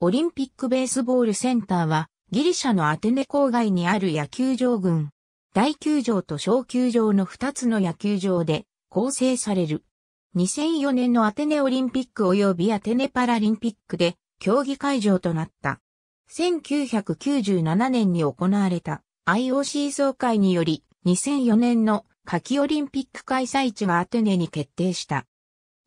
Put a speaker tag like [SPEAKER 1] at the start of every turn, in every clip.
[SPEAKER 1] オリンピックベースボールセンターは、ギリシャのアテネ郊外にある野球場群、大球場と小球場の2つの野球場で構成される。2004年のアテネオリンピック及びアテネパラリンピックで競技会場となった。1997年に行われた IOC 総会により2004年の夏季オリンピック開催地がアテネに決定した。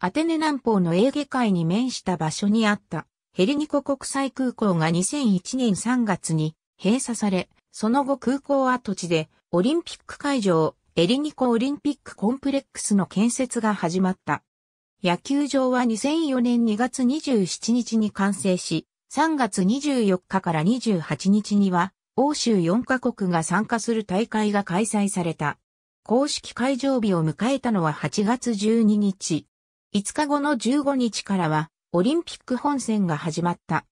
[SPEAKER 1] アテネ南方のエーゲ海に面した場所にあったヘリニコ国際空港が2001年3月に閉鎖され、その後空港跡地でオリンピック会場、エリニコオリンピックコンプレックスの建設が始まった。野球場は2004年2月27日に完成し、3月24日から28日には、欧州4カ国が参加する大会が開催された。公式会場日を迎えたのは8月12日。5日後の15日からは、オリンピック本戦が始まった。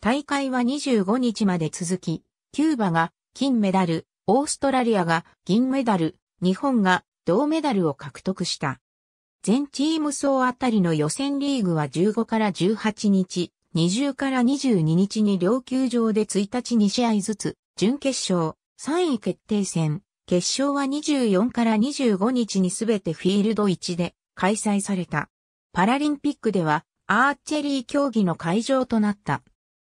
[SPEAKER 1] 大会は25日まで続き、キューバが金メダル、オーストラリアが銀メダル、日本が銅メダルを獲得した。全チーム総あたりの予選リーグは15から18日、20から22日に両球場で1日2試合ずつ、準決勝、3位決定戦、決勝は24から25日にすべてフィールド1で開催された。パラリンピックではアーチェリー競技の会場となった。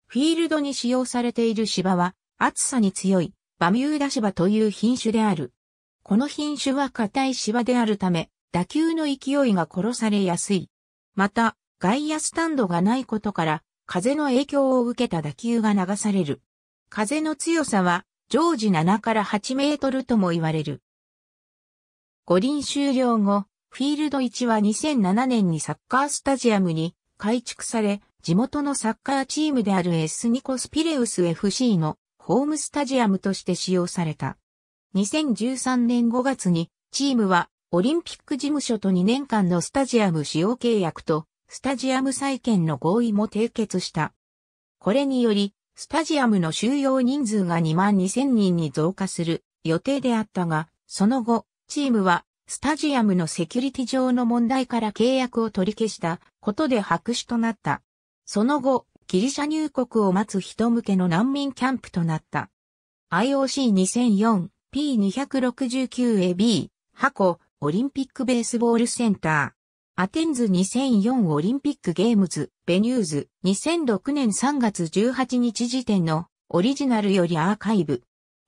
[SPEAKER 1] フィールドに使用されている芝は、暑さに強い、バミューダ芝という品種である。この品種は硬い芝であるため、打球の勢いが殺されやすい。また、外野スタンドがないことから、風の影響を受けた打球が流される。風の強さは、常時7から8メートルとも言われる。五輪終了後、フィールド1は2007年にサッカースタジアムに改築され、地元のサッカーチームであるエスニコスピレウス FC のホームスタジアムとして使用された。2013年5月にチームはオリンピック事務所と2年間のスタジアム使用契約とスタジアム再建の合意も締結した。これにより、スタジアムの収容人数が2万2000人に増加する予定であったが、その後、チームはスタジアムのセキュリティ上の問題から契約を取り消したことで白紙となった。その後、ギリシャ入国を待つ人向けの難民キャンプとなった。IOC2004 P269AB 箱オリンピックベースボールセンターアテンズ2004オリンピックゲームズベニューズ2006年3月18日時点のオリジナルよりアーカイブ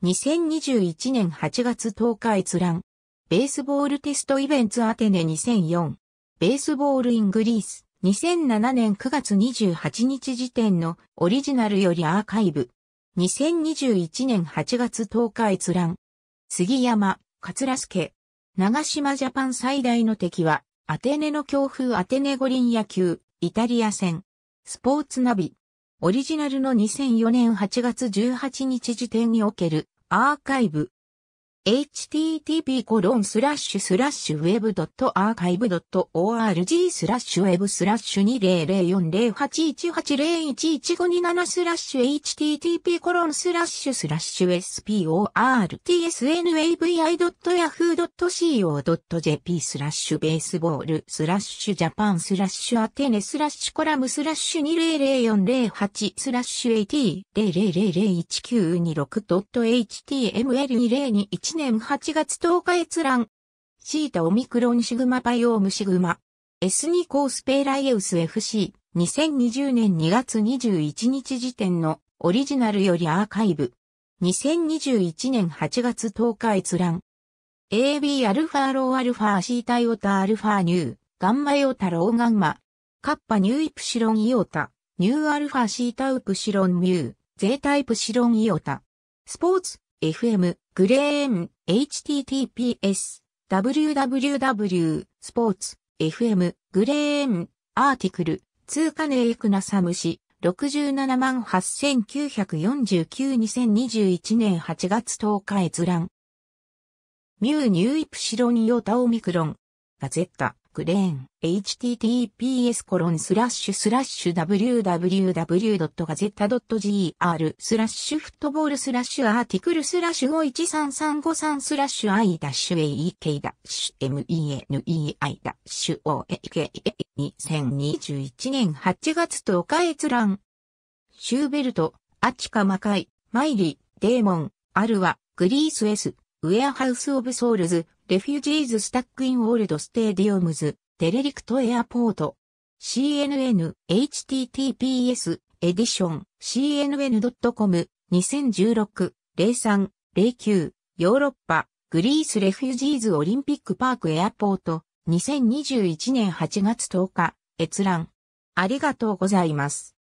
[SPEAKER 1] 2021年8月10日閲覧ベースボールテストイベンツアテネ2004、ベースボールイングリース、2007年9月28日時点のオリジナルよりアーカイブ、2021年8月10日閲覧、杉山、桂ケ、長島ジャパン最大の敵は、アテネの強風アテネ五輪野球、イタリア戦、スポーツナビ、オリジナルの2004年8月18日時点におけるアーカイブ、http://web.archive.org スラッシュ web スラッシュ20040818011527スラッシュ http コロンスラッシュスラッシュ sportsnavi.yahoo.co.jp スラッシュベースボールスラッシュジャパンスラッシュアテネスラッシュコラムスラッシュ200408スラッシュ at 0000192 6 h t m l 2 0 2 1 1年8月10日閲覧。シータオミクロンシグマパイオームシグマ。S2 コースペイライエウス FC。2020年2月21日時点のオリジナルよりアーカイブ。2021年8月10日閲覧。AB アルファローアルファシータイオタアルファニュー、ガンマイオタローガンマ、カッパニューイプシロンイオタ、ニューアルファシータウプシロンミュー、ゼータイプシロンイオタ。スポーツ、FM、グレーン、https、www、スポーツ、FM、グレーン、アーティクル、通貨ネイクナサムシ、67万8949-2021年8月10日閲覧。ミューニューイプシロニヨタオミクロン。ガゼッタ。クレーン、https コロンスラッシュスラッシュ w w w g a z e t a g r スラッシュフットボールスラッシュアーティクルスラッシュ513353スラッシュ i ダッシュ aek ダッシュ menei ダッシュ oak 2021年8月10日閲覧。シューベルト、アチカマカイ、マイリ、デーモン、アルワ、グリースエス、ウェアハウスオブソウルズ、レフュージーズスタックインオールドステーディオムズ、テレリクトエアポート。CNN、https、エディション、cnn.com、2016、03、09、ヨーロッパ、グリースレフュージーズオリンピックパークエアポート、2021年8月10日、閲覧。ありがとうございます。